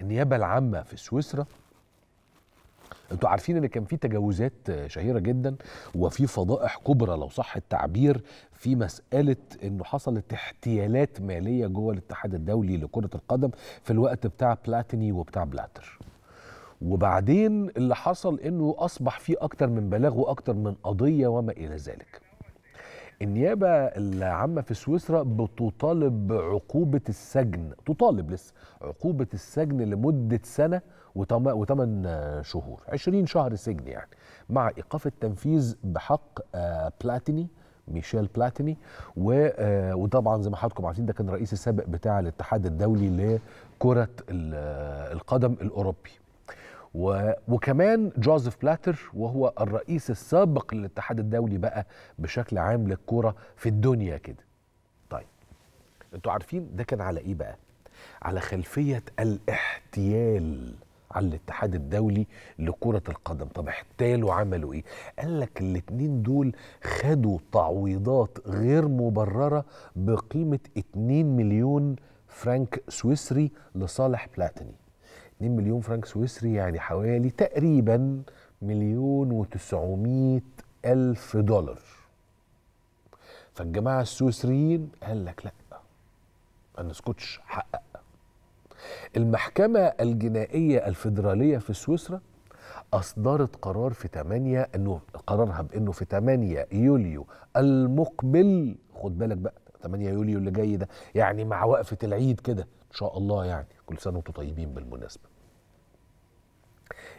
النيابه العامه في سويسرا انتوا عارفين ان كان في تجاوزات شهيره جدا وفي فضائح كبرى لو صح التعبير في مساله انه حصلت احتيالات ماليه جوه الاتحاد الدولي لكره القدم في الوقت بتاع بلاتيني وبتاع بلاتر وبعدين اللي حصل انه اصبح في اكتر من بلاغ واكتر من قضيه وما الى ذلك النيابة العامة في سويسرا بتطالب بعقوبة السجن تطالب لسه عقوبة السجن لمدة سنة و8 شهور 20 شهر سجن يعني مع إيقاف التنفيذ بحق آه، بلاتيني ميشيل بلاتيني آه، وطبعا زي ما حضراتكم عارفين ده كان الرئيس السابق بتاع الاتحاد الدولي لكرة القدم الأوروبي و... وكمان جوزيف بلاتر وهو الرئيس السابق للاتحاد الدولي بقى بشكل عام للكوره في الدنيا كده طيب انتوا عارفين ده كان على ايه بقى على خلفيه الاحتيال على الاتحاد الدولي لكرة القدم طب احتالوا عملوا ايه قال لك الاثنين دول خدوا تعويضات غير مبررة بقيمة 2 مليون فرنك سويسري لصالح بلاتيني 2 مليون فرنك سويسري يعني حوالي تقريبا مليون و900 ألف دولار فالجماعة السويسريين قال لك لا ما نسكتش حقق المحكمة الجنائية الفيدرالية في سويسرا أصدرت قرار في 8 أنه قرارها بأنه في 8 يوليو المقبل خد بالك بقى 8 يوليو اللي جاي ده يعني مع وقفه العيد كده ان شاء الله يعني كل سنه وانتم طيبين بالمناسبه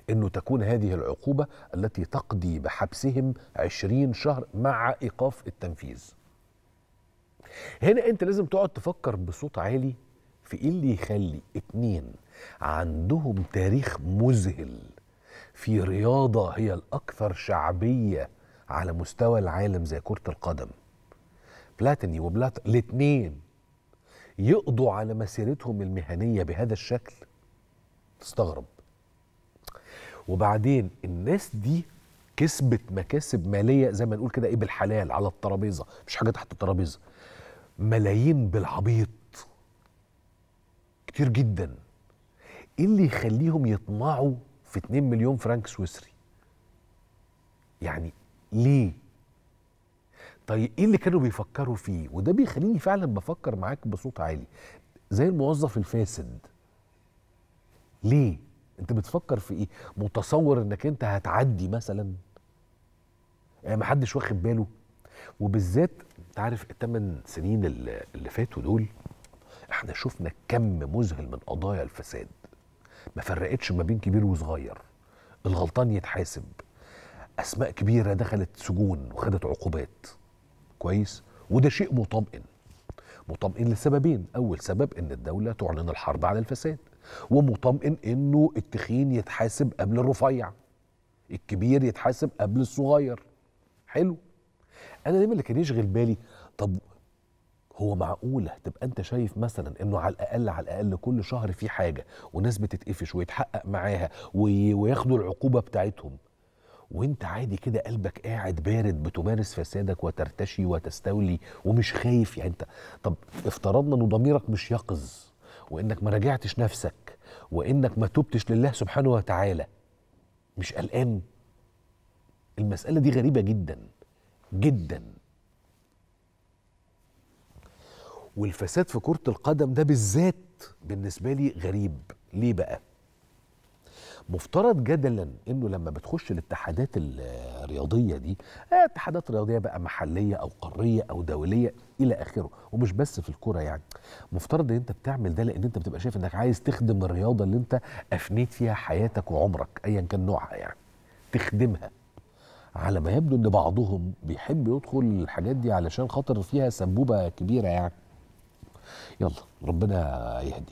انه تكون هذه العقوبه التي تقضي بحبسهم 20 شهر مع ايقاف التنفيذ هنا انت لازم تقعد تفكر بصوت عالي في ايه اللي يخلي اتنين عندهم تاريخ مذهل في رياضه هي الاكثر شعبيه على مستوى العالم زي كره القدم بلاتيني وبلاتر الاثنين يقضوا على مسيرتهم المهنيه بهذا الشكل تستغرب وبعدين الناس دي كسبت مكاسب ماليه زي ما نقول كده ايه بالحلال على الترابيزه مش حاجه تحت الترابيزه ملايين بالعبيط كتير جدا ايه اللي يخليهم يطمعوا في 2 مليون فرنك سويسري يعني ليه طيب ايه اللي كانوا بيفكروا فيه وده بيخليني فعلا بفكر معاك بصوت عالي زي الموظف الفاسد ليه انت بتفكر في ايه متصور انك انت هتعدي مثلا يعني محدش واخد باله وبالذات انت عارف الثمان سنين اللي فاتوا دول احنا شفنا كم مذهل من قضايا الفساد ما فرقتش ما بين كبير وصغير الغلطان يتحاسب اسماء كبيره دخلت سجون وخدت عقوبات كويس وده شيء مطمئن مطمئن لسببين اول سبب ان الدوله تعلن الحرب على الفساد ومطمئن انه التخين يتحاسب قبل الرفيع الكبير يتحاسب قبل الصغير حلو انا دايما اللي كان يشغل بالي طب هو معقولة تبقى أنت شايف مثلا إنه على الأقل على الأقل كل شهر في حاجة وناس بتتقفش ويتحقق معاها وياخدوا العقوبة بتاعتهم وانت عادي كده قلبك قاعد بارد بتمارس فسادك وترتشي وتستولي ومش خايف يعني انت طب افترضنا ان ضميرك مش يقظ وانك ما راجعتش نفسك وانك ما تبتش لله سبحانه وتعالى مش قلقان المساله دي غريبه جدا جدا والفساد في كره القدم ده بالذات بالنسبه لي غريب ليه بقى مفترض جدلا انه لما بتخش الاتحادات الرياضيه دي آه، اتحادات رياضيه بقى محليه او قاريه او دوليه الى اخره ومش بس في الكوره يعني مفترض ان انت بتعمل ده لان انت بتبقى شايف انك عايز تخدم الرياضه اللي انت افنيت فيها حياتك وعمرك ايا كان نوعها يعني تخدمها على ما يبدو ان بعضهم بيحب يدخل الحاجات دي علشان خاطر فيها سبوبه كبيره يعني يلا ربنا يهدي